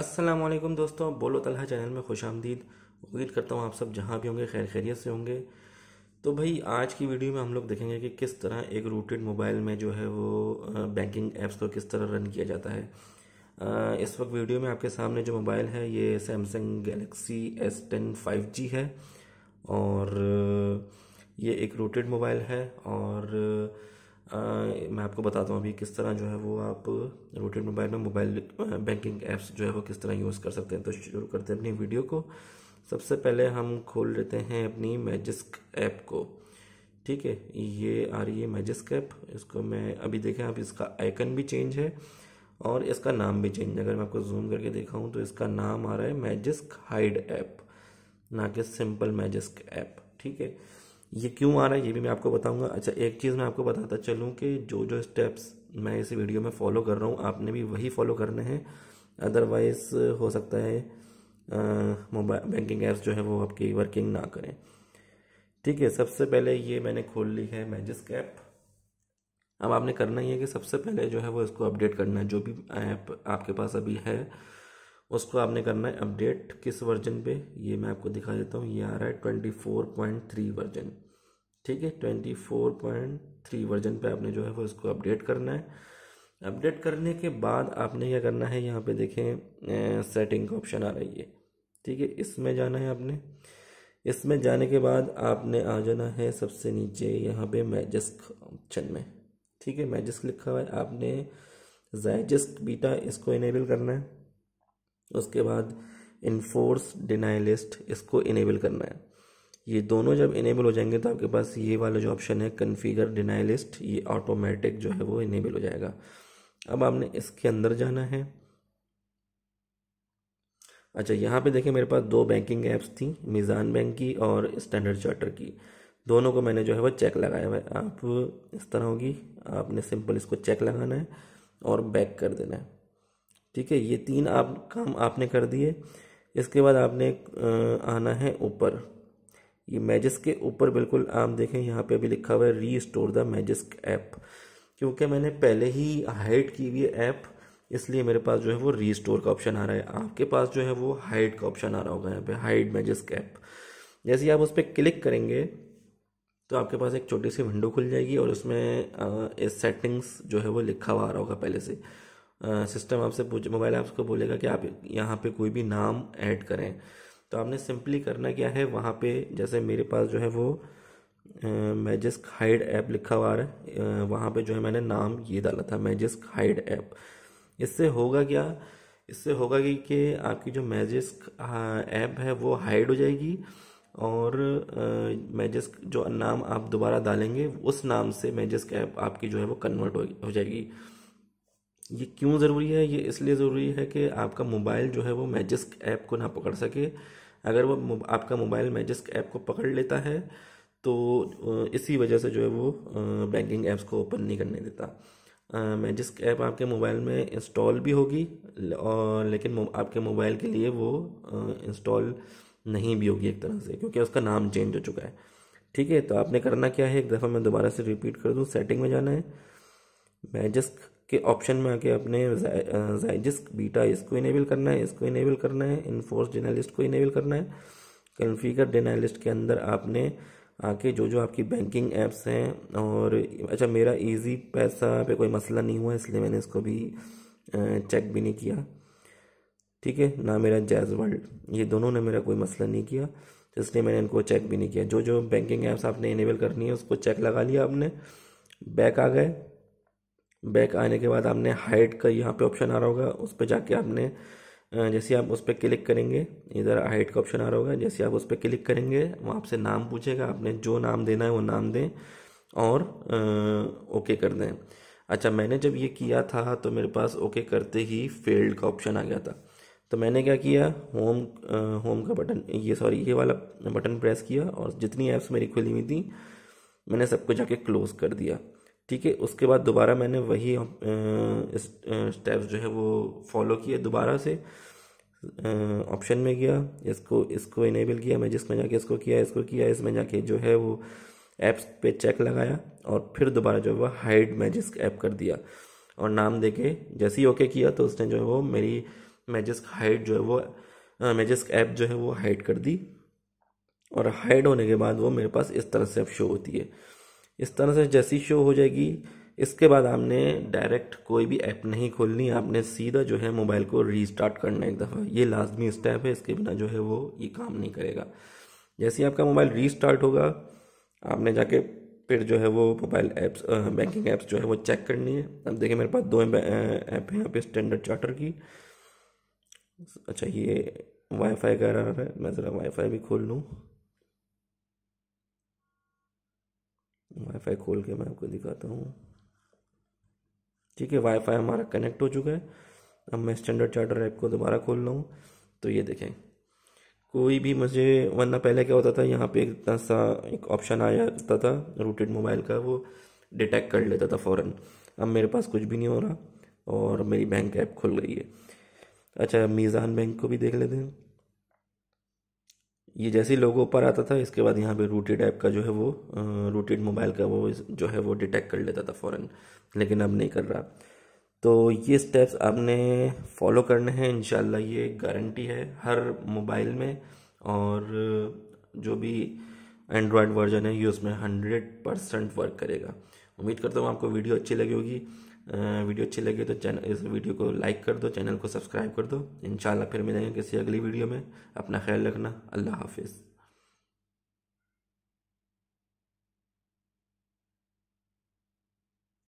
असलम दोस्तों बोलो तलहा चैनल में खुश आमदीद उम्मीद करता हूँ आप सब जहाँ भी होंगे खैर खैरियत से होंगे तो भाई आज की वीडियो में हम लोग देखेंगे कि किस तरह एक रूटेड मोबाइल में जो है वो बैंकिंग ऐप्स को किस तरह रन किया जाता है इस वक्त वीडियो में आपके सामने जो मोबाइल है ये Samsung Galaxy S ten five G है और ये एक रूटेड मोबाइल है और मैं आपको बताता हूँ अभी किस तरह जो है वो आप रोटेड मोबाइल में मोबाइल बैंकिंग ऐप्स जो है वो किस तरह यूज़ कर सकते हैं तो शुरू करते हैं अपनी वीडियो को सबसे पहले हम खोल लेते हैं अपनी मैजिस्क ऐप को ठीक है ये आ रही है मैजिस्क ऐप इसको मैं अभी देखें आप इसका आइकन भी चेंज है और इसका नाम भी चेंज है अगर मैं आपको जूम करके हूँ तो इसका नाम आ रहा है मैजिस्क हाइड ऐप ना कि सिंपल मैजिस्क ऐप ठीक है ये क्यों आ रहा है ये भी मैं आपको बताऊंगा अच्छा एक चीज़ मैं आपको बताता चलूँ कि जो जो स्टेप्स मैं इस वीडियो में फॉलो कर रहा हूँ आपने भी वही फॉलो करने हैं अदरवाइज़ हो सकता है मोबाइल बैंकिंग ऐप्स जो है वो आपकी वर्किंग ना करें ठीक है सबसे पहले ये मैंने खोल ली है मैजिस्क ऐप अब आपने करना ही है कि सबसे पहले जो है वो इसको अपडेट करना है जो भी ऐप आपके पास अभी है उसको आपने करना है अपडेट किस वर्जन पे ये मैं आपको दिखा देता हूँ ये आ रहा है twenty four point three version ठीक है twenty four point three version पे आपने जो है वो इसको अपडेट करना है अपडेट करने के बाद आपने क्या करना है यहाँ पे देखें सेटिंग का ऑप्शन आ रही है ठीक है इसमें जाना है आपने इसमें जाने के बाद आपने आ जाना है सबसे नीचे यहाँ पे मैजिस्क ऑप्शन में ठीक है मैजिस्क लिखा हुआ है आपने जाइजिस्क बीटा इसको इनेबल करना है उसके बाद इन्फोर्स डिनाइलिस्ट इसको इनेबल करना है ये दोनों जब इनेबल हो जाएंगे तो आपके पास ये वाला जो ऑप्शन है कन्फिगर डिनाइलिस्ट ये ऑटोमेटिक जो है वो इनेबल हो जाएगा अब आपने इसके अंदर जाना है अच्छा यहाँ पे देखें मेरे पास दो बैंकिंग ऐप्स थी मिज़ान बैंक की और स्टैंडर्ड चार्टर की दोनों को मैंने जो है वो चेक लगाया हुआ है आप इस तरह होगी आपने सिंपल इसको चेक लगाना है और बैक कर देना है ठीक है ये तीन आप काम आपने कर दिए इसके बाद आपने आना है ऊपर ये मैजिस्क के ऊपर बिल्कुल आप देखें यहाँ पे भी लिखा हुआ है री स्टोर द मैजिस्क ऐप क्योंकि मैंने पहले ही हाइड की हुई ऐप इसलिए मेरे पास जो है वो री स्टोर का ऑप्शन आ रहा है आपके पास जो है वो हाइड का ऑप्शन आ रहा होगा यहाँ पे हाइड मैजिस्क ऐप जैसे आप उस पर क्लिक करेंगे तो आपके पास एक छोटी सी विंडो खुल जाएगी और उसमें इस सेटिंग्स जो है वो लिखा हुआ आ रहा होगा पहले से सिस्टम आपसे पूछ मोबाइल ऐप्स को बोलेगा कि आप यहाँ पे कोई भी नाम ऐड करें तो आपने सिंपली करना क्या है वहाँ पे जैसे मेरे पास जो है वो मैजिस्क हाइड ऐप लिखा हुआ है वहाँ पे जो है मैंने नाम ये डाला था मैजिस्क हाइड ऐप इससे होगा क्या इससे होगा कि, कि आपकी जो मैजिस्क ऐप है वो हाइड हो जाएगी और मैजिस्क जो नाम आप दोबारा डालेंगे उस नाम से मैजिस्क ऐप आपकी जो है वो कन्वर्ट हो जाएगी ये क्यों ज़रूरी है ये इसलिए ज़रूरी है कि आपका मोबाइल जो है वो मैजिस्क ऐप को ना पकड़ सके अगर वो आपका मोबाइल मैजिस्क ऐप को पकड़ लेता है तो इसी वजह से जो है वो बैंकिंग ऐप्स को ओपन नहीं करने देता मैजिस्क ऐप आपके मोबाइल में इंस्टॉल भी होगी और लेकिन आपके मोबाइल के लिए वो इंस्टॉल नहीं भी होगी एक तरह से क्योंकि उसका नाम चेंज हो चुका है ठीक है तो आपने करना क्या है एक दफ़ा मैं दोबारा से रिपीट कर दूँ सेटिंग में जाना है मैजिस्क के ऑप्शन में आके अपने जाइजिस्क बीटा इसको इनेबल करना है इसको इनेबल करना है इनफोर्स डिनालिस्ट को इनेबल करना है कन्फिगर डिनालिस्ट के अंदर आपने आके जो जो आपकी बैंकिंग ऐप्स हैं और अच्छा मेरा इजी पैसा पे कोई मसला नहीं हुआ इसलिए मैंने इसको भी चेक भी नहीं किया ठीक है ना मेरा जैज वर्ल्ड ये दोनों ने मेरा कोई मसला नहीं किया इसलिए मैंने इनको चेक भी नहीं किया जो जो बैंकिंग ऐप्स आपने इनेबल करनी है उसको चेक लगा लिया आपने बैक आ गए बैक आने के बाद आपने हाइट का यहाँ पे ऑप्शन आ रहा होगा उस पर जाके आपने जैसे आप उस पर क्लिक करेंगे इधर हाइट का ऑप्शन आ रहा होगा जैसे आप उस पर क्लिक करेंगे वहाँ आपसे नाम पूछेगा आपने जो नाम देना है वो नाम दें और आ, ओके कर दें अच्छा मैंने जब ये किया था तो मेरे पास ओके करते ही फेल्ड का ऑप्शन आ गया था तो मैंने क्या किया होम आ, होम का बटन ये सॉरी ये वाला बटन प्रेस किया और जितनी ऐप्स मेरी खुली हुई थी मैंने सबको जाके क्लोज़ कर दिया ठीक है उसके बाद दोबारा मैंने वही स्टेप्स जो है वो फॉलो किए दोबारा से ऑप्शन में गया इसको इसको इनेबल किया मैं जिसमें जाके इसको किया इसको किया इसमें जाके जो है वो ऐप्स पे चेक लगाया और फिर दोबारा जो है वह हाइड मैजिस्क ऐप कर दिया और नाम दे के जैसे ही ओके किया तो उसने जो है वो मेरी मैजिस्क हाइड जो है वो मैजिस्क ऐप जो है वो हाइड कर दी और हाइड होने के बाद वो मेरे पास इस तरह से अब शो होती है इस तरह से जैसी शो हो जाएगी इसके बाद आपने डायरेक्ट कोई भी ऐप नहीं खोलनी आपने सीधा जो है मोबाइल को रीस्टार्ट करना एक दफ़ा ये लाजमी स्टेप है इसके बिना जो है वो ये काम नहीं करेगा जैसे ही आपका मोबाइल रीस्टार्ट होगा आपने जाके फिर जो है वो मोबाइल ऐप्स बैंकिंग ऐप्स जो है वो चेक करनी है अब देखिए मेरे पास दो ऐप हैं यहाँ पे स्टैंडर्ड चार्टर की अच्छा ये वाईफाई का रहा है मैं ज़रा वाईफाई भी खोल लूँ वाईफाई खोल के मैं आपको दिखाता हूँ ठीक है वाईफाई हमारा कनेक्ट हो चुका है अब मैं स्टैंडर्ड चार्टर ऐप को दोबारा खोल रहा हूँ तो ये देखें कोई भी मुझे वरना पहले क्या होता था यहाँ पे इतना सा एक ऑप्शन आया जाता था रूटेड मोबाइल का वो डिटेक्ट कर लेता था फ़ौर अब मेरे पास कुछ भी नहीं हो रहा और मेरी बैंक ऐप खुल गई है अच्छा मीज़ान बैंक को भी देख लेते हैं ये जैसे ही लोगों पर आता था इसके बाद यहाँ पे रूटेड ऐप का जो है वो रूटेड मोबाइल का वो जो है वो डिटेक्ट कर लेता था फ़ौरन लेकिन अब नहीं कर रहा तो ये स्टेप्स आपने फॉलो करने हैं इन ये गारंटी है हर मोबाइल में और जो भी एंड्रॉयड वर्जन है ये उसमें हंड्रेड परसेंट वर्क करेगा उम्मीद करता हूँ आपको वीडियो अच्छी लगी होगी वीडियो अच्छी लगी तो चैनल इस वीडियो को लाइक कर दो चैनल को सब्सक्राइब कर दो इन फिर मिलेंगे किसी अगली वीडियो में अपना ख्याल रखना अल्लाह हाफिज़